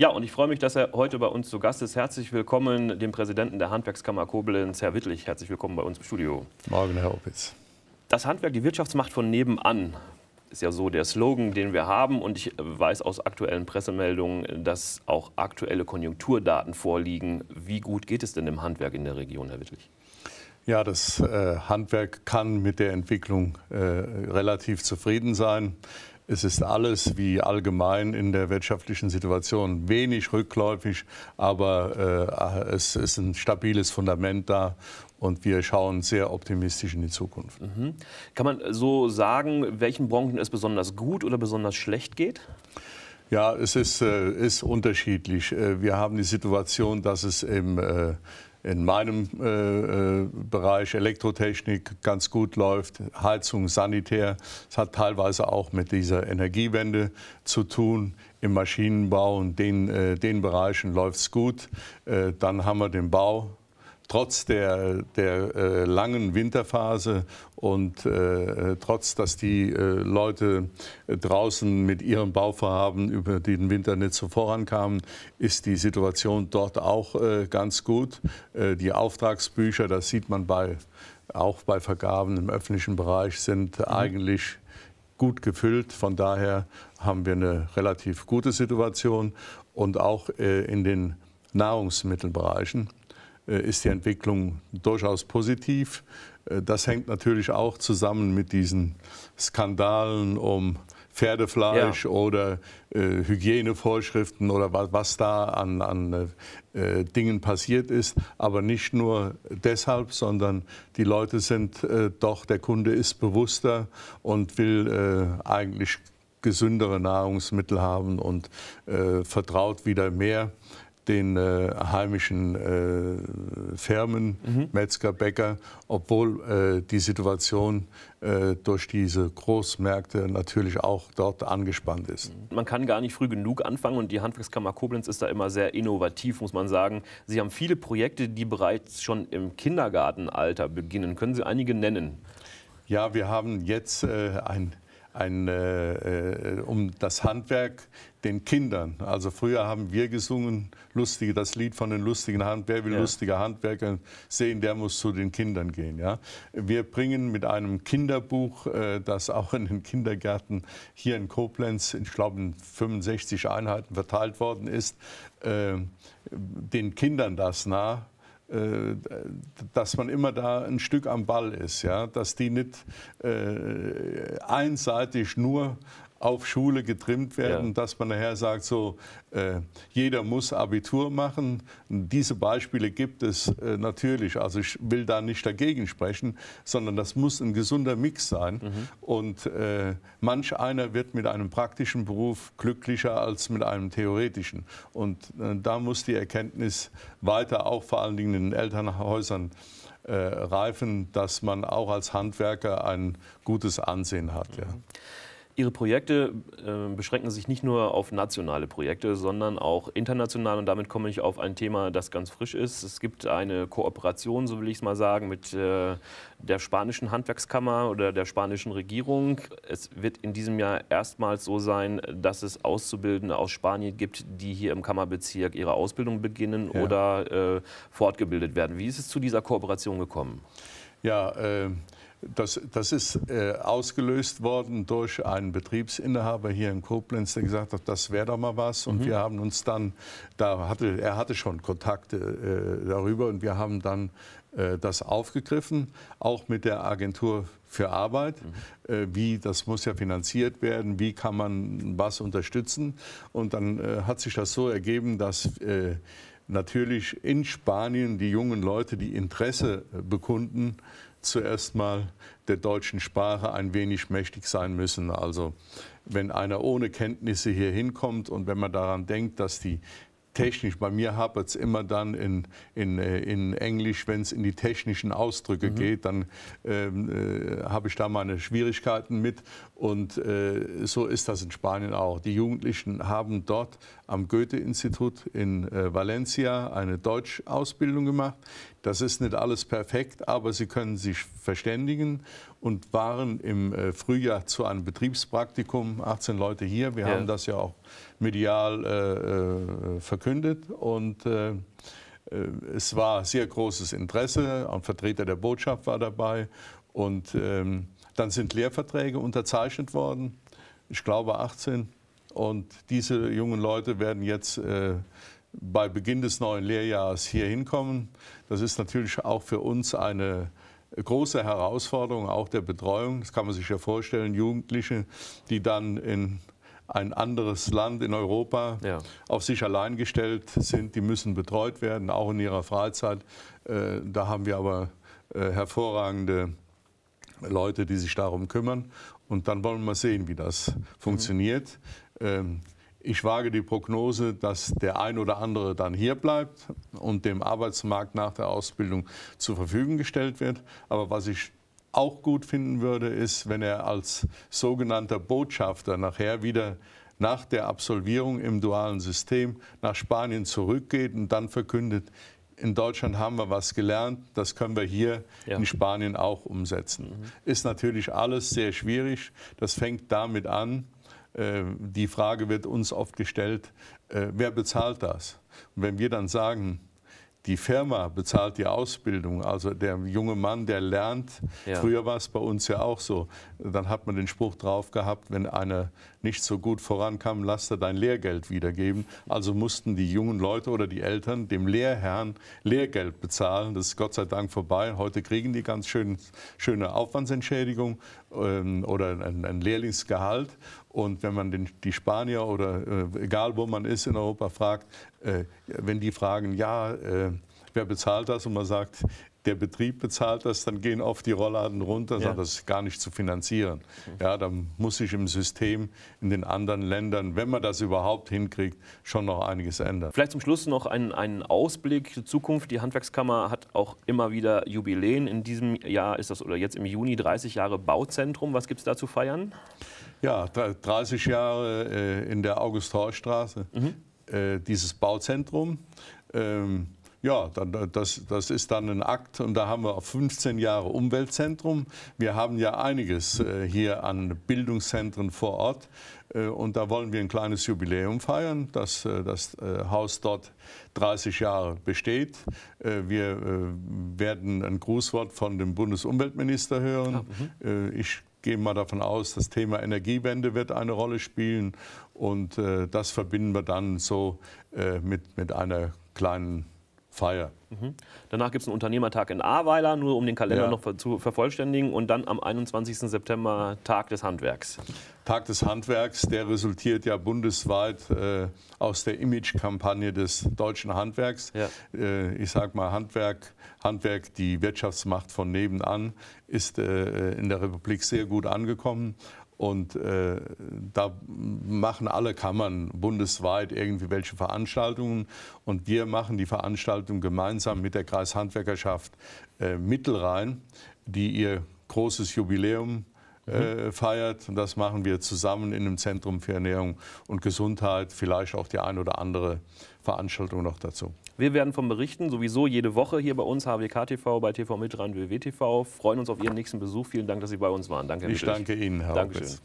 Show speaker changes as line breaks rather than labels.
Ja, und ich freue mich, dass er heute bei uns zu Gast ist. Herzlich willkommen dem Präsidenten der Handwerkskammer Koblenz, Herr Wittlich. Herzlich willkommen bei uns im Studio.
Morgen, Herr Opitz. Das
Handwerk, die Wirtschaftsmacht von nebenan, ist ja so der Slogan, den wir haben. Und ich weiß aus aktuellen Pressemeldungen, dass auch aktuelle Konjunkturdaten vorliegen. Wie gut geht es denn dem Handwerk in der Region, Herr Wittlich?
Ja, das äh, Handwerk kann mit der Entwicklung äh, relativ zufrieden sein. Es ist alles wie allgemein in der wirtschaftlichen Situation wenig rückläufig, aber äh, es ist ein stabiles Fundament da und wir schauen sehr optimistisch in die Zukunft. Mhm. Kann man so sagen, welchen Branchen es besonders gut oder besonders schlecht geht? Ja, es ist, äh, ist unterschiedlich. Äh, wir haben die Situation, dass es im äh, in meinem äh, äh, Bereich Elektrotechnik ganz gut läuft, Heizung, Sanitär. Es hat teilweise auch mit dieser Energiewende zu tun. Im Maschinenbau und den, äh, den Bereichen läuft es gut. Äh, dann haben wir den Bau, trotz der, der äh, langen Winterphase und äh, trotz, dass die äh, Leute draußen mit ihren Bauvorhaben über den Winter nicht so vorankamen, ist die Situation dort auch äh, ganz gut. Äh, die Auftragsbücher, das sieht man bei, auch bei Vergaben im öffentlichen Bereich, sind mhm. eigentlich gut gefüllt. Von daher haben wir eine relativ gute Situation und auch äh, in den Nahrungsmittelbereichen äh, ist die Entwicklung durchaus positiv. Äh, das hängt natürlich auch zusammen mit diesen Skandalen um Pferdefleisch ja. oder äh, Hygienevorschriften oder was, was da an, an äh, Dingen passiert ist. Aber nicht nur deshalb, sondern die Leute sind äh, doch, der Kunde ist bewusster und will äh, eigentlich gesündere Nahrungsmittel haben und vertraut wieder mehr den äh, heimischen äh, Firmen, mhm. Metzger, Bäcker, obwohl äh, die Situation äh, durch diese Großmärkte natürlich auch dort angespannt ist.
Man kann gar nicht früh genug anfangen und die Handwerkskammer Koblenz ist da immer sehr innovativ, muss man sagen. Sie haben viele Projekte, die bereits schon im
Kindergartenalter beginnen. Können Sie einige nennen? Ja, wir haben jetzt äh, ein ein, äh, äh, um das Handwerk den Kindern. Also früher haben wir gesungen, lustige, das Lied von den lustigen Handwerkern, wer will ja. lustiger Handwerker sehen, der muss zu den Kindern gehen. Ja? Wir bringen mit einem Kinderbuch, äh, das auch in den Kindergärten hier in Koblenz, ich glaube in 65 Einheiten verteilt worden ist, äh, den Kindern das nahe, äh, dass man immer da ein Stück am Ball ist, ja? dass die nicht äh, einseitig nur auf Schule getrimmt werden, ja. dass man nachher sagt, so äh, jeder muss Abitur machen. Diese Beispiele gibt es äh, natürlich. Also ich will da nicht dagegen sprechen, sondern das muss ein gesunder Mix sein. Mhm. Und äh, manch einer wird mit einem praktischen Beruf glücklicher als mit einem theoretischen. Und äh, da muss die Erkenntnis weiter, auch vor allen Dingen in den Elternhäusern, äh, reifen, dass man auch als Handwerker ein gutes Ansehen hat. Mhm. Ja. Ihre Projekte äh, beschränken sich nicht nur auf nationale Projekte, sondern auch
international. Und damit komme ich auf ein Thema, das ganz frisch ist. Es gibt eine Kooperation, so will ich es mal sagen, mit äh, der spanischen Handwerkskammer oder der spanischen Regierung. Es wird in diesem Jahr erstmals so sein, dass es Auszubildende aus Spanien gibt, die hier im Kammerbezirk ihre Ausbildung beginnen ja. oder äh, fortgebildet werden. Wie ist es zu dieser Kooperation
gekommen? Ja, äh das, das ist äh, ausgelöst worden durch einen Betriebsinhaber hier in Koblenz, der gesagt hat, das wäre doch mal was. Und mhm. wir haben uns dann, da hatte, er hatte schon Kontakte äh, darüber und wir haben dann äh, das aufgegriffen, auch mit der Agentur für Arbeit. Mhm. Äh, wie, das muss ja finanziert werden, wie kann man was unterstützen. Und dann äh, hat sich das so ergeben, dass äh, natürlich in Spanien die jungen Leute, die Interesse bekunden, zuerst mal der deutschen Sprache ein wenig mächtig sein müssen. Also wenn einer ohne Kenntnisse hier hinkommt und wenn man daran denkt, dass die technisch. Bei mir hapert es immer dann in, in, äh, in Englisch, wenn es in die technischen Ausdrücke mhm. geht, dann ähm, äh, habe ich da meine Schwierigkeiten mit. Und äh, so ist das in Spanien auch. Die Jugendlichen haben dort am Goethe-Institut in äh, Valencia eine Deutschausbildung gemacht. Das ist nicht alles perfekt, aber sie können sich verständigen und waren im äh, Frühjahr zu einem Betriebspraktikum, 18 Leute hier. Wir ja. haben das ja auch medial äh, verkündet verkündet und äh, äh, es war sehr großes Interesse. Ein Vertreter der Botschaft war dabei und ähm, dann sind Lehrverträge unterzeichnet worden. Ich glaube 18 und diese jungen Leute werden jetzt äh, bei Beginn des neuen Lehrjahres hier hinkommen. Das ist natürlich auch für uns eine große Herausforderung, auch der Betreuung. Das kann man sich ja vorstellen, Jugendliche, die dann in ein anderes Land in Europa ja. auf sich allein gestellt sind. Die müssen betreut werden, auch in ihrer Freizeit. Äh, da haben wir aber äh, hervorragende Leute, die sich darum kümmern. Und dann wollen wir mal sehen, wie das funktioniert. Mhm. Ich wage die Prognose, dass der ein oder andere dann hier bleibt und dem Arbeitsmarkt nach der Ausbildung zur Verfügung gestellt wird. Aber was ich auch gut finden würde, ist, wenn er als sogenannter Botschafter nachher wieder nach der Absolvierung im dualen System nach Spanien zurückgeht und dann verkündet, in Deutschland haben wir was gelernt, das können wir hier ja. in Spanien auch umsetzen. Mhm. Ist natürlich alles sehr schwierig. Das fängt damit an. Äh, die Frage wird uns oft gestellt, äh, wer bezahlt das? Und wenn wir dann sagen, die Firma bezahlt die Ausbildung. Also der junge Mann, der lernt, ja. früher war es bei uns ja auch so, dann hat man den Spruch drauf gehabt, wenn einer nicht so gut vorankam, lass er dein Lehrgeld wiedergeben. Also mussten die jungen Leute oder die Eltern dem Lehrherrn Lehrgeld bezahlen. Das ist Gott sei Dank vorbei. Heute kriegen die ganz schön, schöne Aufwandsentschädigung ähm, oder ein, ein Lehrlingsgehalt und wenn man den, die Spanier oder äh, egal wo man ist in Europa fragt, äh, wenn die fragen, ja, äh, wer bezahlt das? Und man sagt, der Betrieb bezahlt das, dann gehen oft die Rollladen runter und ja. sagen, das ist gar nicht zu finanzieren. Mhm. Ja, dann muss sich im System in den anderen Ländern, wenn man das überhaupt hinkriegt, schon noch einiges ändern. Vielleicht zum Schluss noch einen, einen Ausblick zur Zukunft. Die Handwerkskammer hat auch immer wieder
Jubiläen. In diesem Jahr ist das, oder jetzt im Juni, 30 Jahre Bauzentrum. Was gibt es da zu feiern?
Ja, 30 Jahre äh, in der August-Horst-Straße. Mhm. Äh, dieses Bauzentrum. Ähm, ja, das, das ist dann ein Akt und da haben wir 15 Jahre Umweltzentrum. Wir haben ja einiges äh, hier an Bildungszentren vor Ort äh, und da wollen wir ein kleines Jubiläum feiern, dass äh, das Haus dort 30 Jahre besteht. Wir werden ein Grußwort von dem Bundesumweltminister hören. Mhm. Ich gehe mal davon aus, das Thema Energiewende wird eine Rolle spielen und das verbinden wir dann so mit, mit einer kleinen feier.
Mhm. Danach
gibt es einen Unternehmertag in Ahrweiler,
nur um den Kalender ja. noch zu vervollständigen. Und dann am 21. September Tag des Handwerks.
Tag des Handwerks, der resultiert ja bundesweit äh, aus der Imagekampagne des deutschen Handwerks. Ja. Äh, ich sage mal, Handwerk, Handwerk, die Wirtschaftsmacht von nebenan, ist äh, in der Republik sehr gut angekommen. Und äh, da machen alle Kammern bundesweit irgendwie welche Veranstaltungen. Und wir machen die Veranstaltung gemeinsam mit der Kreishandwerkerschaft äh, Mittelrhein, die ihr großes Jubiläum äh, mhm. feiert. Und das machen wir zusammen in dem Zentrum für Ernährung und Gesundheit. Vielleicht auch die ein oder andere Veranstaltung noch dazu. Wir werden vom Berichten sowieso jede Woche hier bei uns, HWK TV, bei TV
Mitran, WWTV. Freuen uns auf Ihren nächsten Besuch. Vielen Dank, dass Sie bei uns waren. Danke, Herr Ich Wittig. danke Ihnen, Herr Dankeschön. Hobbes.